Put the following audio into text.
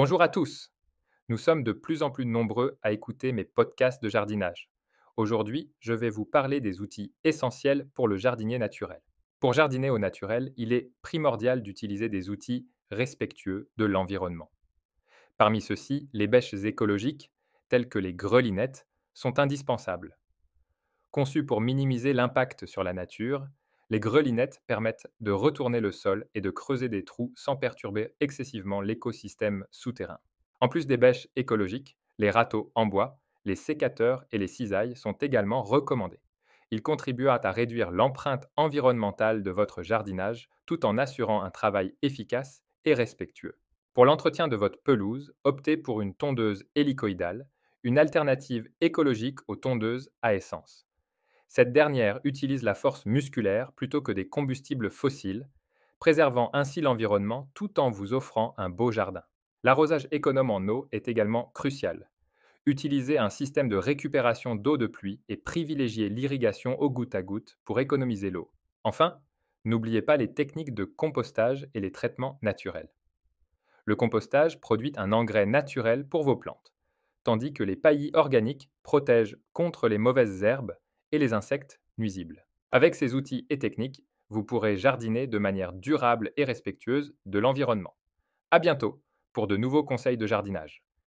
Bonjour à tous. Nous sommes de plus en plus nombreux à écouter mes podcasts de jardinage. Aujourd'hui, je vais vous parler des outils essentiels pour le jardinier naturel. Pour jardiner au naturel, il est primordial d'utiliser des outils respectueux de l'environnement. Parmi ceux-ci, les bêches écologiques, telles que les grelinettes, sont indispensables. Conçues pour minimiser l'impact sur la nature, les grelinettes permettent de retourner le sol et de creuser des trous sans perturber excessivement l'écosystème souterrain. En plus des bêches écologiques, les râteaux en bois, les sécateurs et les cisailles sont également recommandés. Ils contribuent à réduire l'empreinte environnementale de votre jardinage tout en assurant un travail efficace et respectueux. Pour l'entretien de votre pelouse, optez pour une tondeuse hélicoïdale, une alternative écologique aux tondeuses à essence. Cette dernière utilise la force musculaire plutôt que des combustibles fossiles, préservant ainsi l'environnement tout en vous offrant un beau jardin. L'arrosage économe en eau est également crucial. Utilisez un système de récupération d'eau de pluie et privilégiez l'irrigation au goutte à goutte pour économiser l'eau. Enfin, n'oubliez pas les techniques de compostage et les traitements naturels. Le compostage produit un engrais naturel pour vos plantes, tandis que les paillis organiques protègent contre les mauvaises herbes et les insectes nuisibles. Avec ces outils et techniques, vous pourrez jardiner de manière durable et respectueuse de l'environnement. À bientôt pour de nouveaux conseils de jardinage.